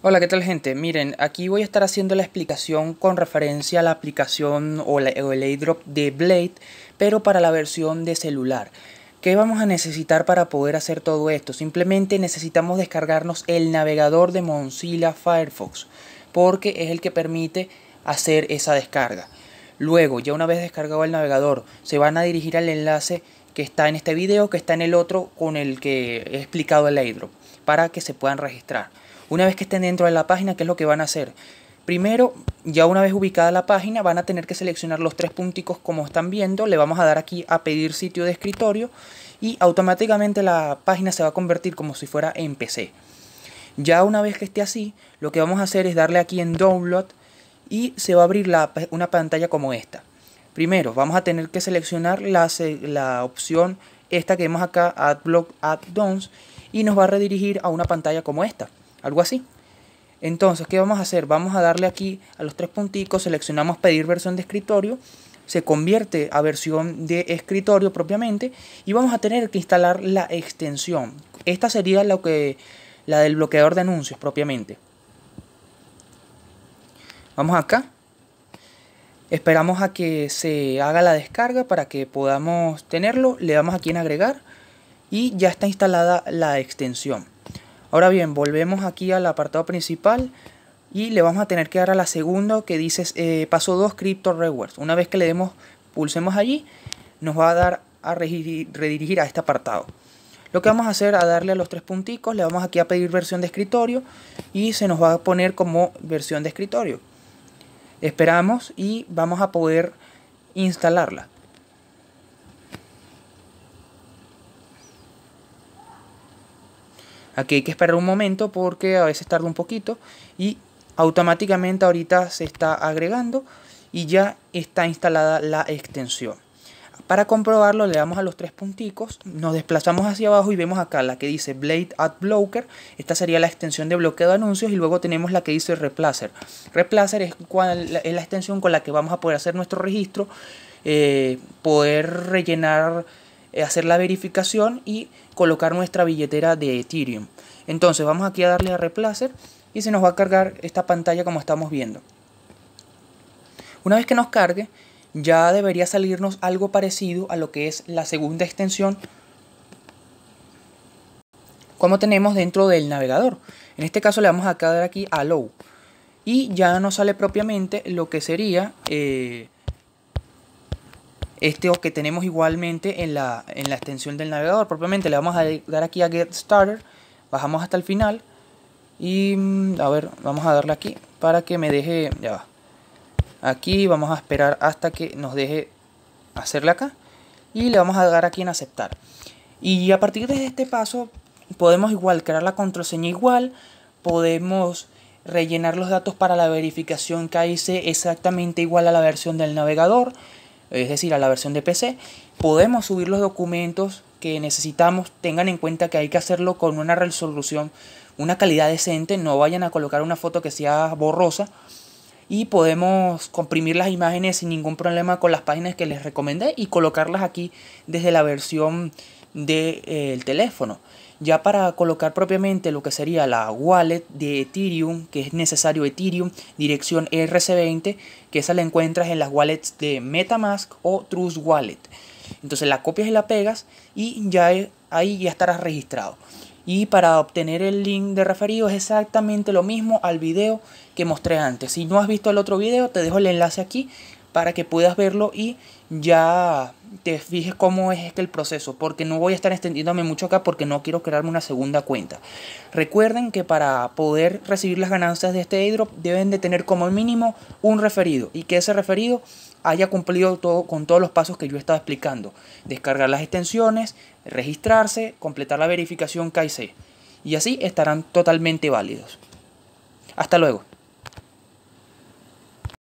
Hola, ¿qué tal gente? Miren, aquí voy a estar haciendo la explicación con referencia a la aplicación o, el airdrop de Blade, pero para la versión de celular. ¿Qué vamos a necesitar para poder hacer todo esto? Simplemente necesitamos descargarnos el navegador de Mozilla Firefox, porque es el que permite hacer esa descarga. Luego, ya una vez descargado el navegador, se van a dirigir al enlace que está en este video, que está en el otro con el que he explicado el airdrop, para que se puedan registrar. Una vez que estén dentro de la página, ¿qué es lo que van a hacer? Primero, ya una vez ubicada la página, van a tener que seleccionar los tres punticos como están viendo. Le vamos a dar aquí a pedir sitio de escritorio y automáticamente la página se va a convertir como si fuera en PC. Ya una vez que esté así, lo que vamos a hacer es darle aquí en Download y se va a abrir una pantalla como esta. Primero, vamos a tener que seleccionar la, opción esta que vemos acá, AdBlock add Dons, y nos va a redirigir a una pantalla como esta algo así. Entonces, ¿qué vamos a hacer? Vamos a darle aquí a los tres punticos, seleccionamos pedir versión de escritorio, se convierte a versión de escritorio propiamente y vamos a tener que instalar la extensión. Esta sería lo que, la del bloqueador de anuncios propiamente. Vamos acá. Esperamos a que se haga la descarga para que podamos tenerlo. Le damos aquí en agregar y ya está instalada la extensión. Ahora bien, volvemos aquí al apartado principal y le vamos a tener que dar a la segunda que dice eh, paso 2 Crypto Rewards. Una vez que le demos, pulsemos allí, nos va a dar a redirigir a este apartado. Lo que vamos a hacer a darle a los tres punticos, le vamos aquí a pedir versión de escritorio y se nos va a poner como versión de escritorio. Esperamos y vamos a poder instalarla. Aquí hay que esperar un momento porque a veces tarda un poquito y automáticamente ahorita se está agregando y ya está instalada la extensión. Para comprobarlo le damos a los tres punticos, nos desplazamos hacia abajo y vemos acá la que dice Blade Ad Blocker, esta sería la extensión de bloqueo de anuncios y luego tenemos la que dice Replacer. Replacer es, cuál es la extensión con la que vamos a poder hacer nuestro registro, eh, poder rellenar eh, hacer la verificación y colocar nuestra billetera de Ethereum. Entonces vamos aquí a darle a replacer y se nos va a cargar esta pantalla como estamos viendo. Una vez que nos cargue, ya debería salirnos algo parecido a lo que es la segunda extensión como tenemos dentro del navegador. En este caso le vamos a dar aquí a Low y ya nos sale propiamente lo que sería... Eh, este que tenemos igualmente en la, en la extensión del navegador. Propiamente le vamos a dar aquí a Get Starter, bajamos hasta el final y mm, a ver, vamos a darle aquí para que me deje, ya Aquí vamos a esperar hasta que nos deje hacerle acá y le vamos a dar aquí en aceptar. Y a partir de este paso podemos igual crear la contraseña igual, podemos rellenar los datos para la verificación que hice exactamente igual a la versión del navegador es decir, a la versión de PC, podemos subir los documentos que necesitamos. Tengan en cuenta que hay que hacerlo con una resolución, una calidad decente, no vayan a colocar una foto que sea borrosa. Y podemos comprimir las imágenes sin ningún problema con las páginas que les recomendé y colocarlas aquí desde la versión del eh, teléfono. Ya para colocar propiamente lo que sería la wallet de Ethereum, que es necesario Ethereum, dirección RC20, que esa la encuentras en las wallets de Metamask o Trust Wallet. Entonces la copias y la pegas y ya ahí ya estarás registrado. Y para obtener el link de referido es exactamente lo mismo al video que mostré antes. Si no has visto el otro video, te dejo el enlace aquí para que puedas verlo y ya te fijes cómo es el proceso, porque no voy a estar extendiéndome mucho acá porque no quiero crearme una segunda cuenta. Recuerden que para poder recibir las ganancias de este airdrop deben de tener como mínimo un referido y que ese referido haya cumplido todo, con todos los pasos que yo estaba explicando. Descargar las extensiones, registrarse, completar la verificación KIC y así estarán totalmente válidos. Hasta luego.